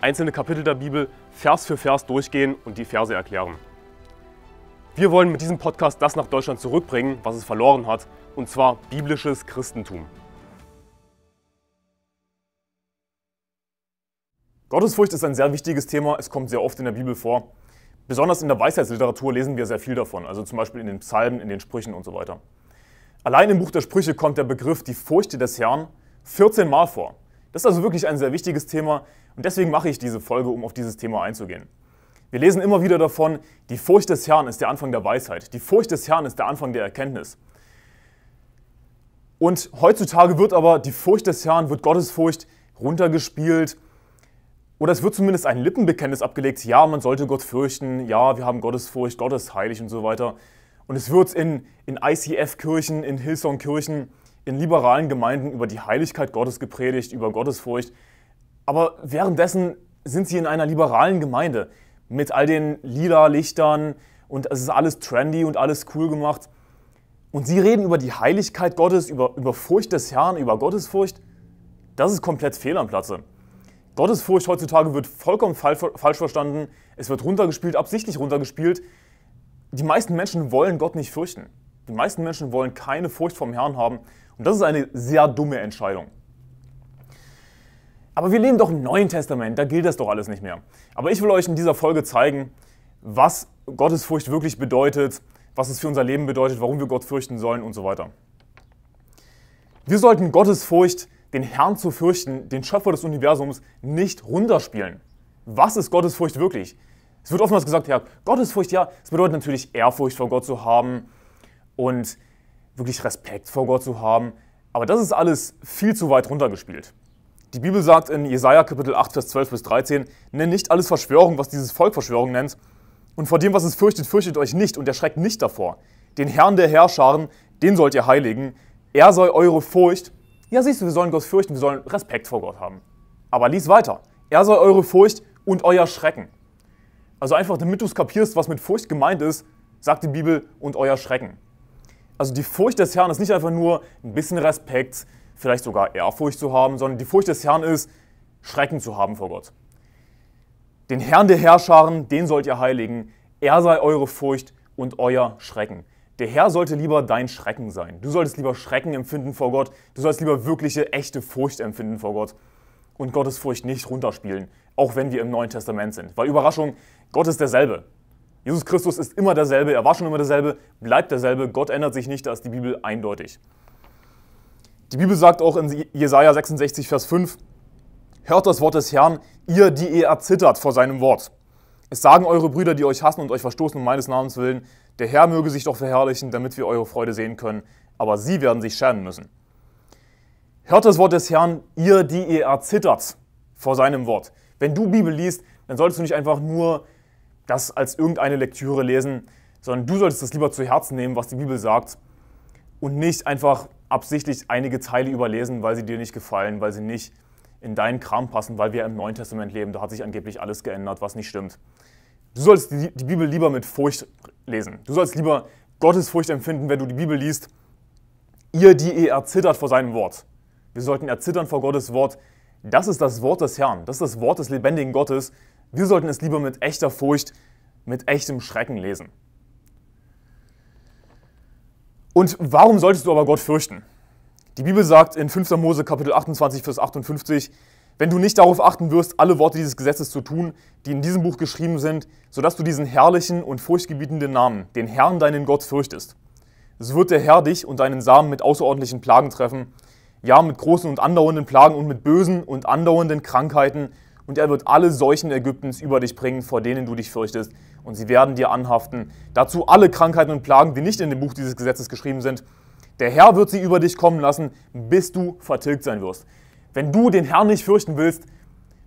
einzelne Kapitel der Bibel Vers für Vers durchgehen und die Verse erklären. Wir wollen mit diesem Podcast das nach Deutschland zurückbringen, was es verloren hat, und zwar biblisches Christentum. Gottesfurcht ist ein sehr wichtiges Thema, es kommt sehr oft in der Bibel vor. Besonders in der Weisheitsliteratur lesen wir sehr viel davon, also zum Beispiel in den Psalmen, in den Sprüchen und so weiter. Allein im Buch der Sprüche kommt der Begriff die Furcht des Herrn 14 Mal vor. Das ist also wirklich ein sehr wichtiges Thema und deswegen mache ich diese Folge, um auf dieses Thema einzugehen. Wir lesen immer wieder davon, die Furcht des Herrn ist der Anfang der Weisheit, die Furcht des Herrn ist der Anfang der Erkenntnis. Und heutzutage wird aber die Furcht des Herrn, wird Gottesfurcht runtergespielt oder es wird zumindest ein Lippenbekenntnis abgelegt, ja, man sollte Gott fürchten, ja, wir haben Gottesfurcht, Gott ist heilig und so weiter. Und es wird in, in ICF-Kirchen, in Hillsong-Kirchen, in liberalen Gemeinden über die Heiligkeit Gottes gepredigt, über Gottesfurcht. Aber währenddessen sind sie in einer liberalen Gemeinde mit all den lila Lichtern und es ist alles trendy und alles cool gemacht. Und sie reden über die Heiligkeit Gottes, über, über Furcht des Herrn, über Gottesfurcht. Das ist komplett fehl am Platze. Gottesfurcht heutzutage wird vollkommen falsch verstanden. Es wird runtergespielt, absichtlich runtergespielt. Die meisten Menschen wollen Gott nicht fürchten. Die meisten Menschen wollen keine Furcht vor dem Herrn haben und das ist eine sehr dumme Entscheidung. Aber wir leben doch im Neuen Testament, da gilt das doch alles nicht mehr. Aber ich will euch in dieser Folge zeigen, was Gottesfurcht wirklich bedeutet, was es für unser Leben bedeutet, warum wir Gott fürchten sollen und so weiter. Wir sollten Gottesfurcht, den Herrn zu fürchten, den Schöpfer des Universums, nicht runterspielen. Was ist Gottesfurcht wirklich? Es wird oftmals gesagt, ja, Gottesfurcht, ja, es bedeutet natürlich Ehrfurcht vor Gott zu haben, und wirklich Respekt vor Gott zu haben. Aber das ist alles viel zu weit runtergespielt. Die Bibel sagt in Jesaja Kapitel 8, Vers 12 bis 13: Nenn nicht alles Verschwörung, was dieses Volk Verschwörung nennt. Und vor dem, was es fürchtet, fürchtet euch nicht und erschreckt nicht davor. Den Herrn der Herrscharen, den sollt ihr heiligen. Er soll eure Furcht. Ja, siehst du, wir sollen Gott fürchten, wir sollen Respekt vor Gott haben. Aber lies weiter. Er soll eure Furcht und euer Schrecken. Also einfach, damit du es kapierst, was mit Furcht gemeint ist, sagt die Bibel und euer Schrecken. Also die Furcht des Herrn ist nicht einfach nur ein bisschen Respekt, vielleicht sogar Ehrfurcht zu haben, sondern die Furcht des Herrn ist, Schrecken zu haben vor Gott. Den Herrn der Herrscharen, den sollt ihr heiligen. Er sei eure Furcht und euer Schrecken. Der Herr sollte lieber dein Schrecken sein. Du solltest lieber Schrecken empfinden vor Gott. Du solltest lieber wirkliche, echte Furcht empfinden vor Gott. Und Gottes Furcht nicht runterspielen, auch wenn wir im Neuen Testament sind. Weil Überraschung, Gott ist derselbe. Jesus Christus ist immer derselbe, er war schon immer derselbe, bleibt derselbe, Gott ändert sich nicht, da ist die Bibel eindeutig. Die Bibel sagt auch in Jesaja 66, Vers 5, Hört das Wort des Herrn, ihr, die ihr erzittert vor seinem Wort. Es sagen eure Brüder, die euch hassen und euch verstoßen um meines Namens willen, der Herr möge sich doch verherrlichen, damit wir eure Freude sehen können, aber sie werden sich schämen müssen. Hört das Wort des Herrn, ihr, die ihr erzittert vor seinem Wort. Wenn du Bibel liest, dann solltest du nicht einfach nur das als irgendeine Lektüre lesen, sondern du solltest das lieber zu Herzen nehmen, was die Bibel sagt und nicht einfach absichtlich einige Teile überlesen, weil sie dir nicht gefallen, weil sie nicht in deinen Kram passen, weil wir im Neuen Testament leben. Da hat sich angeblich alles geändert, was nicht stimmt. Du sollst die, die Bibel lieber mit Furcht lesen. Du sollst lieber Gottes Furcht empfinden, wenn du die Bibel liest. Ihr, die ihr erzittert vor seinem Wort. Wir sollten erzittern vor Gottes Wort. Das ist das Wort des Herrn. Das ist das Wort des lebendigen Gottes. Wir sollten es lieber mit echter Furcht, mit echtem Schrecken lesen. Und warum solltest du aber Gott fürchten? Die Bibel sagt in 5. Mose Kapitel 28, Vers 58, wenn du nicht darauf achten wirst, alle Worte dieses Gesetzes zu tun, die in diesem Buch geschrieben sind, sodass du diesen herrlichen und furchtgebietenden Namen, den Herrn deinen Gott, fürchtest. So wird der Herr dich und deinen Samen mit außerordentlichen Plagen treffen, ja, mit großen und andauernden Plagen und mit bösen und andauernden Krankheiten und er wird alle Seuchen Ägyptens über dich bringen, vor denen du dich fürchtest, und sie werden dir anhaften. Dazu alle Krankheiten und Plagen, die nicht in dem Buch dieses Gesetzes geschrieben sind. Der Herr wird sie über dich kommen lassen, bis du vertilgt sein wirst. Wenn du den Herrn nicht fürchten willst,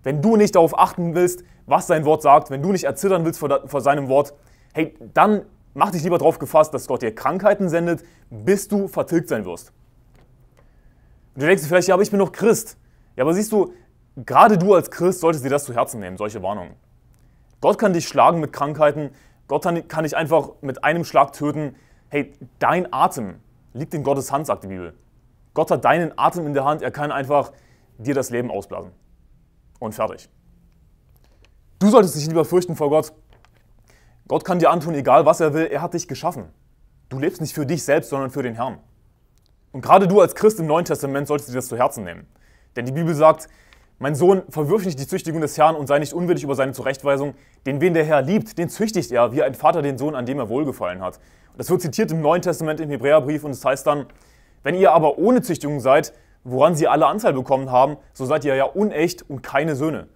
wenn du nicht darauf achten willst, was sein Wort sagt, wenn du nicht erzittern willst vor, vor seinem Wort, hey, dann mach dich lieber darauf gefasst, dass Gott dir Krankheiten sendet, bis du vertilgt sein wirst. Und du denkst dir vielleicht, ja, aber ich bin doch Christ. Ja, aber siehst du, Gerade du als Christ solltest dir das zu Herzen nehmen, solche Warnungen. Gott kann dich schlagen mit Krankheiten, Gott kann dich einfach mit einem Schlag töten. Hey, dein Atem liegt in Gottes Hand, sagt die Bibel. Gott hat deinen Atem in der Hand, er kann einfach dir das Leben ausblasen. Und fertig. Du solltest dich lieber fürchten vor Gott. Gott kann dir antun, egal was er will, er hat dich geschaffen. Du lebst nicht für dich selbst, sondern für den Herrn. Und gerade du als Christ im Neuen Testament solltest dir das zu Herzen nehmen. Denn die Bibel sagt, mein Sohn, verwirf nicht die Züchtigung des Herrn und sei nicht unwillig über seine Zurechtweisung. Den, wen der Herr liebt, den züchtigt er, wie ein Vater den Sohn, an dem er wohlgefallen hat. Das wird zitiert im Neuen Testament im Hebräerbrief und es das heißt dann, wenn ihr aber ohne Züchtigung seid, woran sie alle Anzahl bekommen haben, so seid ihr ja unecht und keine Söhne.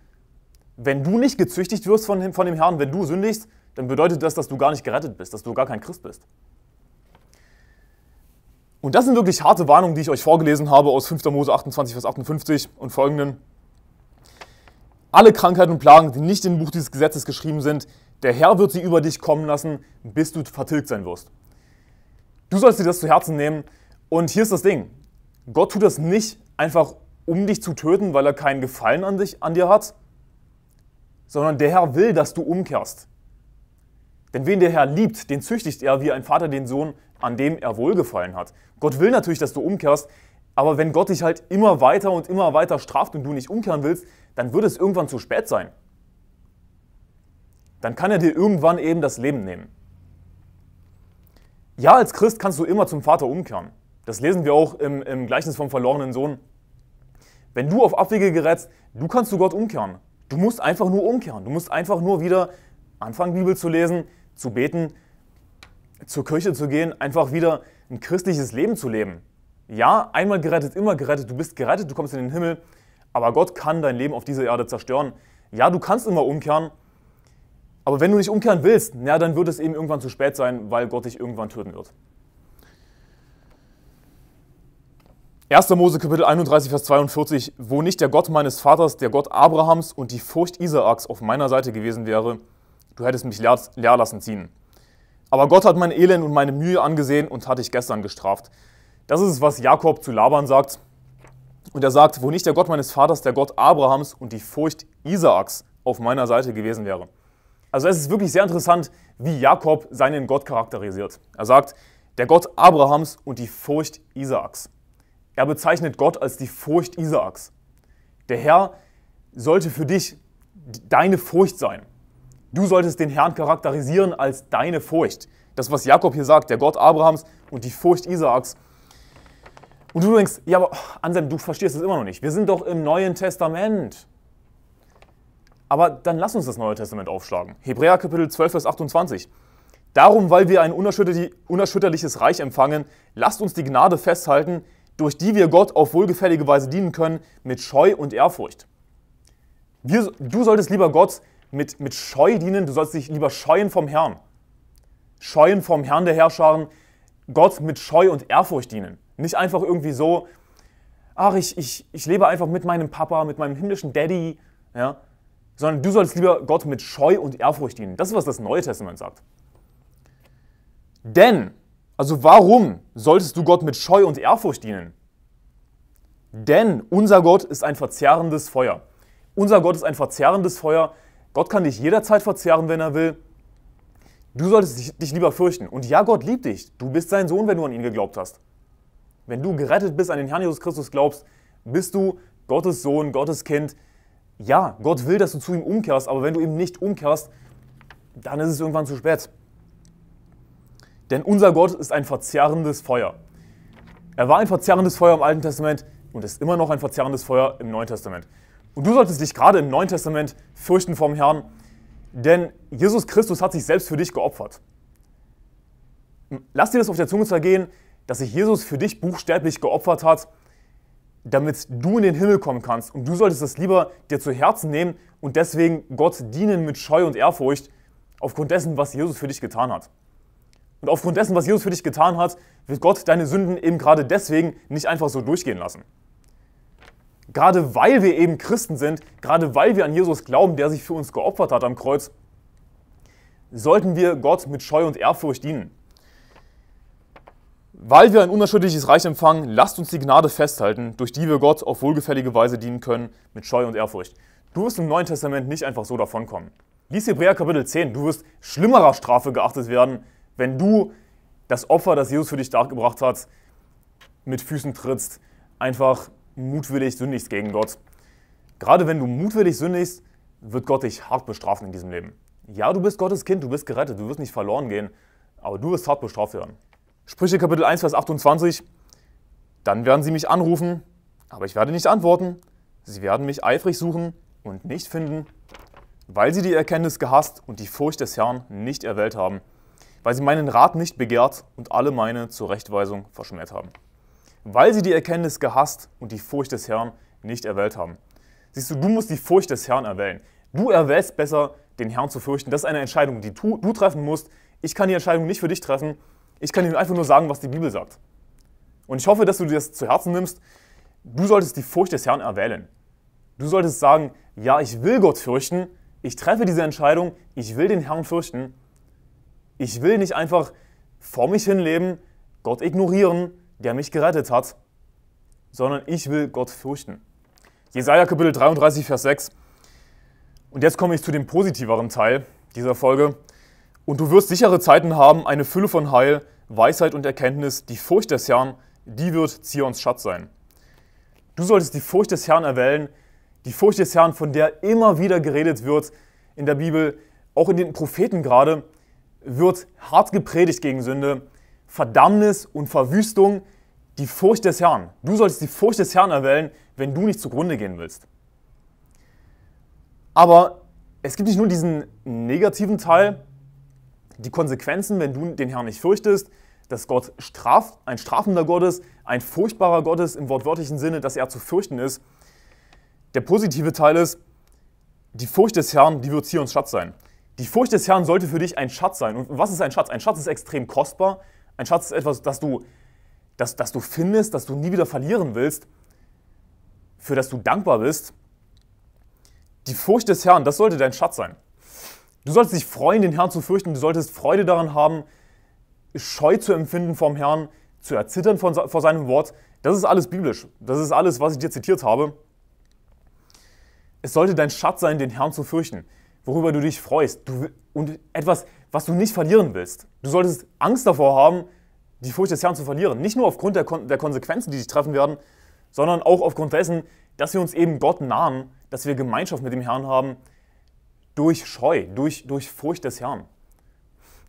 Wenn du nicht gezüchtigt wirst von, von dem Herrn, wenn du sündigst, dann bedeutet das, dass du gar nicht gerettet bist, dass du gar kein Christ bist. Und das sind wirklich harte Warnungen, die ich euch vorgelesen habe aus 5. Mose 28, Vers 58 und folgenden alle Krankheiten und Plagen, die nicht im Buch dieses Gesetzes geschrieben sind, der Herr wird sie über dich kommen lassen, bis du vertilgt sein wirst. Du sollst dir das zu Herzen nehmen. Und hier ist das Ding. Gott tut das nicht einfach, um dich zu töten, weil er keinen Gefallen an, dich, an dir hat, sondern der Herr will, dass du umkehrst. Denn wen der Herr liebt, den züchtigt er wie ein Vater den Sohn, an dem er wohlgefallen hat. Gott will natürlich, dass du umkehrst, aber wenn Gott dich halt immer weiter und immer weiter straft und du nicht umkehren willst, dann wird es irgendwann zu spät sein. Dann kann er dir irgendwann eben das Leben nehmen. Ja, als Christ kannst du immer zum Vater umkehren. Das lesen wir auch im, im Gleichnis vom verlorenen Sohn. Wenn du auf Abwege gerätst, du kannst zu Gott umkehren. Du musst einfach nur umkehren. Du musst einfach nur wieder anfangen, Bibel zu lesen, zu beten, zur Kirche zu gehen, einfach wieder ein christliches Leben zu leben. Ja, einmal gerettet, immer gerettet, du bist gerettet, du kommst in den Himmel, aber Gott kann dein Leben auf dieser Erde zerstören. Ja, du kannst immer umkehren, aber wenn du nicht umkehren willst, na, dann wird es eben irgendwann zu spät sein, weil Gott dich irgendwann töten wird. 1. Mose Kapitel 31, Vers 42, wo nicht der Gott meines Vaters, der Gott Abrahams und die Furcht Isaaks auf meiner Seite gewesen wäre, du hättest mich leer, leer lassen ziehen. Aber Gott hat mein Elend und meine Mühe angesehen und hat dich gestern gestraft. Das ist es, was Jakob zu Laban sagt. Und er sagt, wo nicht der Gott meines Vaters, der Gott Abrahams und die Furcht Isaaks auf meiner Seite gewesen wäre. Also es ist wirklich sehr interessant, wie Jakob seinen Gott charakterisiert. Er sagt, der Gott Abrahams und die Furcht Isaaks. Er bezeichnet Gott als die Furcht Isaaks. Der Herr sollte für dich deine Furcht sein. Du solltest den Herrn charakterisieren als deine Furcht. Das, was Jakob hier sagt, der Gott Abrahams und die Furcht Isaaks, und du denkst, ja, aber Anselm, du verstehst es immer noch nicht. Wir sind doch im Neuen Testament. Aber dann lass uns das Neue Testament aufschlagen. Hebräer Kapitel 12, Vers 28. Darum, weil wir ein unerschütterliches Reich empfangen, lasst uns die Gnade festhalten, durch die wir Gott auf wohlgefällige Weise dienen können, mit Scheu und Ehrfurcht. Wir, du solltest lieber Gott mit, mit Scheu dienen, du solltest dich lieber scheuen vom Herrn. Scheuen vom Herrn der Herrscharen, Gott mit Scheu und Ehrfurcht dienen. Nicht einfach irgendwie so, ach, ich, ich, ich lebe einfach mit meinem Papa, mit meinem himmlischen Daddy, ja? sondern du sollst lieber Gott mit Scheu und Ehrfurcht dienen. Das ist, was das Neue Testament sagt. Denn, also warum solltest du Gott mit Scheu und Ehrfurcht dienen? Denn unser Gott ist ein verzehrendes Feuer. Unser Gott ist ein verzehrendes Feuer. Gott kann dich jederzeit verzehren, wenn er will. Du solltest dich, dich lieber fürchten. Und ja, Gott liebt dich. Du bist sein Sohn, wenn du an ihn geglaubt hast. Wenn du gerettet bist, an den Herrn Jesus Christus glaubst, bist du Gottes Sohn, Gottes Kind. Ja, Gott will, dass du zu ihm umkehrst, aber wenn du ihm nicht umkehrst, dann ist es irgendwann zu spät. Denn unser Gott ist ein verzerrendes Feuer. Er war ein verzerrendes Feuer im Alten Testament und ist immer noch ein verzerrendes Feuer im Neuen Testament. Und du solltest dich gerade im Neuen Testament fürchten vom Herrn, denn Jesus Christus hat sich selbst für dich geopfert. Lass dir das auf der Zunge zergehen, dass sich Jesus für dich buchstäblich geopfert hat, damit du in den Himmel kommen kannst. Und du solltest das lieber dir zu Herzen nehmen und deswegen Gott dienen mit Scheu und Ehrfurcht, aufgrund dessen, was Jesus für dich getan hat. Und aufgrund dessen, was Jesus für dich getan hat, wird Gott deine Sünden eben gerade deswegen nicht einfach so durchgehen lassen. Gerade weil wir eben Christen sind, gerade weil wir an Jesus glauben, der sich für uns geopfert hat am Kreuz, sollten wir Gott mit Scheu und Ehrfurcht dienen. Weil wir ein unerschütterliches Reich empfangen, lasst uns die Gnade festhalten, durch die wir Gott auf wohlgefällige Weise dienen können, mit Scheu und Ehrfurcht. Du wirst im Neuen Testament nicht einfach so davonkommen. Lies Hebräer Kapitel 10, du wirst schlimmerer Strafe geachtet werden, wenn du das Opfer, das Jesus für dich dargebracht hat, mit Füßen trittst, einfach mutwillig sündigst gegen Gott. Gerade wenn du mutwillig sündigst, wird Gott dich hart bestrafen in diesem Leben. Ja, du bist Gottes Kind, du bist gerettet, du wirst nicht verloren gehen, aber du wirst hart bestraft werden. Sprüche Kapitel 1, Vers 28. Dann werden sie mich anrufen, aber ich werde nicht antworten. Sie werden mich eifrig suchen und nicht finden, weil sie die Erkenntnis gehasst und die Furcht des Herrn nicht erwählt haben, weil sie meinen Rat nicht begehrt und alle meine Zurechtweisung verschmäht haben. Weil sie die Erkenntnis gehasst und die Furcht des Herrn nicht erwählt haben. Siehst du, du musst die Furcht des Herrn erwählen. Du erwählst besser, den Herrn zu fürchten. Das ist eine Entscheidung, die du, du treffen musst. Ich kann die Entscheidung nicht für dich treffen. Ich kann Ihnen einfach nur sagen, was die Bibel sagt. Und ich hoffe, dass du dir das zu Herzen nimmst. Du solltest die Furcht des Herrn erwählen. Du solltest sagen, ja, ich will Gott fürchten, ich treffe diese Entscheidung, ich will den Herrn fürchten. Ich will nicht einfach vor mich hinleben, Gott ignorieren, der mich gerettet hat, sondern ich will Gott fürchten. Jesaja Kapitel 33, Vers 6. Und jetzt komme ich zu dem positiveren Teil dieser Folge. Und du wirst sichere Zeiten haben, eine Fülle von Heil, Weisheit und Erkenntnis, die Furcht des Herrn, die wird Zions Schatz sein. Du solltest die Furcht des Herrn erwählen, die Furcht des Herrn, von der immer wieder geredet wird in der Bibel, auch in den Propheten gerade, wird hart gepredigt gegen Sünde, Verdammnis und Verwüstung, die Furcht des Herrn. Du solltest die Furcht des Herrn erwählen, wenn du nicht zugrunde gehen willst. Aber es gibt nicht nur diesen negativen Teil, die Konsequenzen, wenn du den Herrn nicht fürchtest, dass Gott straft, ein strafender Gott ist, ein furchtbarer Gott ist im wortwörtlichen Sinne, dass er zu fürchten ist. Der positive Teil ist, die Furcht des Herrn, die wird hier uns Schatz sein. Die Furcht des Herrn sollte für dich ein Schatz sein. Und was ist ein Schatz? Ein Schatz ist extrem kostbar. Ein Schatz ist etwas, das du, das, das du findest, das du nie wieder verlieren willst, für das du dankbar bist. Die Furcht des Herrn, das sollte dein Schatz sein. Du solltest dich freuen, den Herrn zu fürchten. Du solltest Freude daran haben, Scheu zu empfinden vom Herrn, zu erzittern vor seinem Wort. Das ist alles biblisch. Das ist alles, was ich dir zitiert habe. Es sollte dein Schatz sein, den Herrn zu fürchten, worüber du dich freust. Du, und etwas, was du nicht verlieren willst. Du solltest Angst davor haben, die Furcht des Herrn zu verlieren. Nicht nur aufgrund der, der Konsequenzen, die dich treffen werden, sondern auch aufgrund dessen, dass wir uns eben Gott nahen, dass wir Gemeinschaft mit dem Herrn haben, durch Scheu, durch, durch Furcht des Herrn.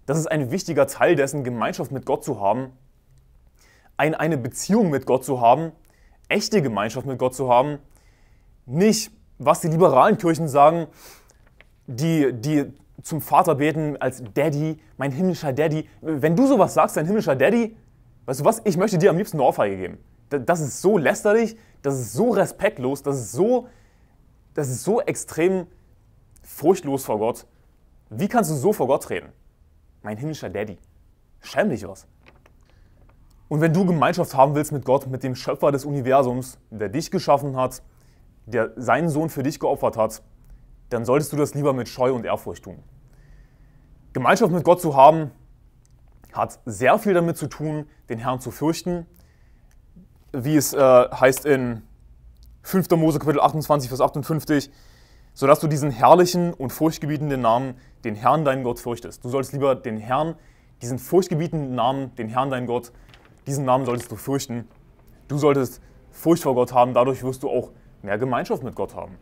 Das ist ein wichtiger Teil dessen, Gemeinschaft mit Gott zu haben, ein, eine Beziehung mit Gott zu haben, echte Gemeinschaft mit Gott zu haben. Nicht, was die liberalen Kirchen sagen, die, die zum Vater beten als Daddy, mein himmlischer Daddy. Wenn du sowas sagst, dein himmlischer Daddy, weißt du was, ich möchte dir am liebsten eine Ohrfeige geben. Das ist so lästerlich, das ist so respektlos, das ist so, das ist so extrem furchtlos vor Gott. Wie kannst du so vor Gott reden? Mein himmlischer Daddy. Schäm dich was. Und wenn du Gemeinschaft haben willst mit Gott, mit dem Schöpfer des Universums, der dich geschaffen hat, der seinen Sohn für dich geopfert hat, dann solltest du das lieber mit Scheu und Ehrfurcht tun. Gemeinschaft mit Gott zu haben, hat sehr viel damit zu tun, den Herrn zu fürchten, wie es äh, heißt in 5. Mose Kapitel 28, Vers 58, sodass du diesen herrlichen und furchtgebietenden Namen, den Herrn deinen Gott, fürchtest. Du sollst lieber den Herrn, diesen furchtgebietenden Namen, den Herrn deinen Gott, diesen Namen solltest du fürchten. Du solltest Furcht vor Gott haben, dadurch wirst du auch mehr Gemeinschaft mit Gott haben.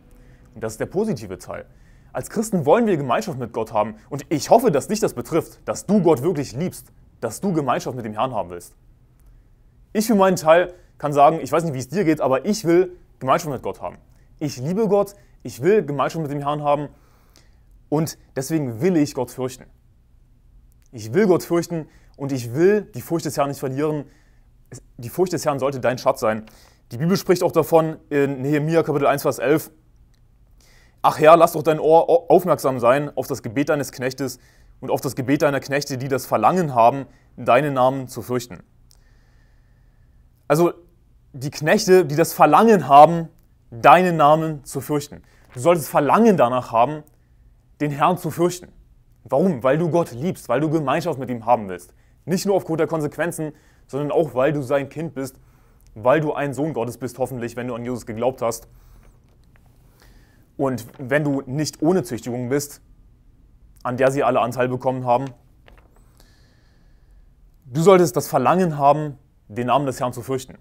Und das ist der positive Teil. Als Christen wollen wir Gemeinschaft mit Gott haben und ich hoffe, dass dich das betrifft, dass du Gott wirklich liebst, dass du Gemeinschaft mit dem Herrn haben willst. Ich für meinen Teil kann sagen, ich weiß nicht, wie es dir geht, aber ich will Gemeinschaft mit Gott haben. Ich liebe Gott, ich will Gemeinschaft mit dem Herrn haben und deswegen will ich Gott fürchten. Ich will Gott fürchten und ich will die Furcht des Herrn nicht verlieren. Die Furcht des Herrn sollte dein Schatz sein. Die Bibel spricht auch davon in Nehemiah Kapitel 1, Vers 11. Ach Herr, lass doch dein Ohr aufmerksam sein auf das Gebet deines Knechtes und auf das Gebet deiner Knechte, die das Verlangen haben, deinen Namen zu fürchten. Also die Knechte, die das Verlangen haben, deinen Namen zu fürchten. Du solltest Verlangen danach haben, den Herrn zu fürchten. Warum? Weil du Gott liebst, weil du Gemeinschaft mit ihm haben willst. Nicht nur aufgrund der Konsequenzen, sondern auch, weil du sein Kind bist, weil du ein Sohn Gottes bist, hoffentlich, wenn du an Jesus geglaubt hast. Und wenn du nicht ohne Züchtigung bist, an der sie alle Anteil bekommen haben, du solltest das Verlangen haben, den Namen des Herrn zu fürchten.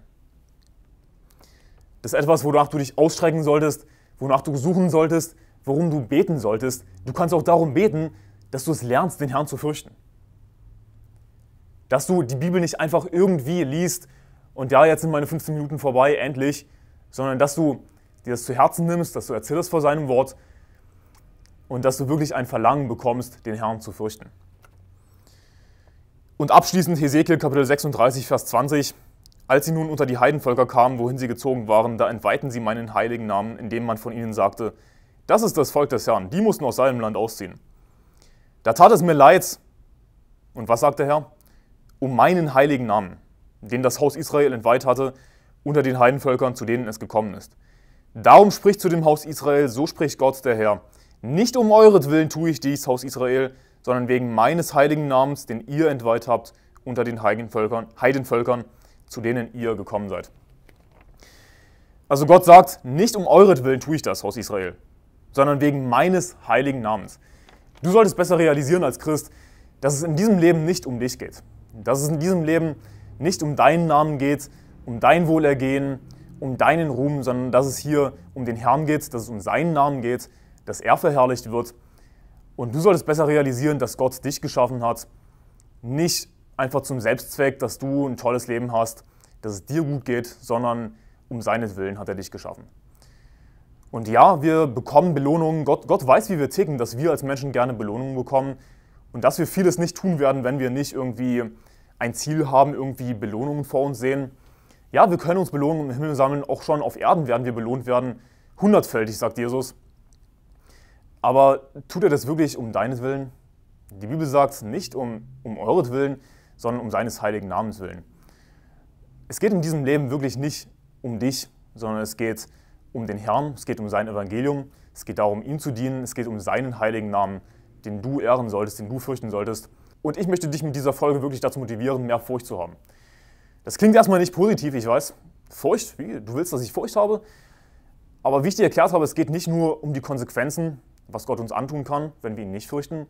Das ist etwas, wonach du dich ausstrecken solltest, wonach du suchen solltest, worum du beten solltest. Du kannst auch darum beten, dass du es lernst, den Herrn zu fürchten. Dass du die Bibel nicht einfach irgendwie liest und ja, jetzt sind meine 15 Minuten vorbei, endlich, sondern dass du dir das zu Herzen nimmst, dass du erzählst vor seinem Wort und dass du wirklich ein Verlangen bekommst, den Herrn zu fürchten. Und abschließend Hesekiel Kapitel 36, Vers 20. Als sie nun unter die Heidenvölker kamen, wohin sie gezogen waren, da entweihten sie meinen heiligen Namen, indem man von ihnen sagte, das ist das Volk des Herrn, die mussten aus seinem Land ausziehen. Da tat es mir leid. Und was sagt der Herr? Um meinen heiligen Namen, den das Haus Israel entweiht hatte, unter den Heidenvölkern, zu denen es gekommen ist. Darum spricht zu dem Haus Israel, so spricht Gott der Herr. Nicht um euretwillen tue ich dies, Haus Israel, sondern wegen meines heiligen Namens, den ihr entweiht habt unter den Heidenvölkern, Heidenvölkern zu denen ihr gekommen seid. Also Gott sagt, nicht um euretwillen tue ich das, Haus Israel, sondern wegen meines heiligen Namens. Du solltest besser realisieren als Christ, dass es in diesem Leben nicht um dich geht. Dass es in diesem Leben nicht um deinen Namen geht, um dein Wohlergehen, um deinen Ruhm, sondern dass es hier um den Herrn geht, dass es um seinen Namen geht, dass er verherrlicht wird. Und du solltest besser realisieren, dass Gott dich geschaffen hat, nicht einfach zum Selbstzweck, dass du ein tolles Leben hast, dass es dir gut geht, sondern um seinetwillen hat er dich geschaffen. Und ja, wir bekommen Belohnungen. Gott, Gott weiß, wie wir ticken, dass wir als Menschen gerne Belohnungen bekommen und dass wir vieles nicht tun werden, wenn wir nicht irgendwie ein Ziel haben, irgendwie Belohnungen vor uns sehen. Ja, wir können uns Belohnungen im Himmel sammeln, auch schon auf Erden werden wir belohnt werden, hundertfältig, sagt Jesus. Aber tut er das wirklich um deinetwillen? Die Bibel sagt nicht um, um euretwillen, sondern um seines heiligen Namens willen. Es geht in diesem Leben wirklich nicht um dich, sondern es geht um den Herrn, es geht um sein Evangelium, es geht darum, ihm zu dienen, es geht um seinen heiligen Namen, den du ehren solltest, den du fürchten solltest. Und ich möchte dich mit dieser Folge wirklich dazu motivieren, mehr Furcht zu haben. Das klingt erstmal nicht positiv, ich weiß. Furcht, wie? Du willst, dass ich Furcht habe? Aber wie ich dir erklärt habe, es geht nicht nur um die Konsequenzen, was Gott uns antun kann, wenn wir ihn nicht fürchten,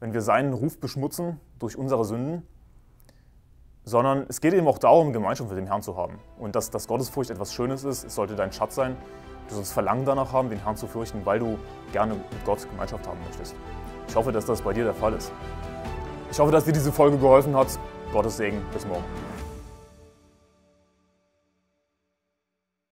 wenn wir seinen Ruf beschmutzen durch unsere Sünden, sondern es geht eben auch darum, Gemeinschaft mit dem Herrn zu haben. Und dass, dass Gottesfurcht etwas Schönes ist, es sollte dein Schatz sein. Du sollst Verlangen danach haben, den Herrn zu fürchten, weil du gerne mit Gott Gemeinschaft haben möchtest. Ich hoffe, dass das bei dir der Fall ist. Ich hoffe, dass dir diese Folge geholfen hat. Gottes Segen. Bis morgen.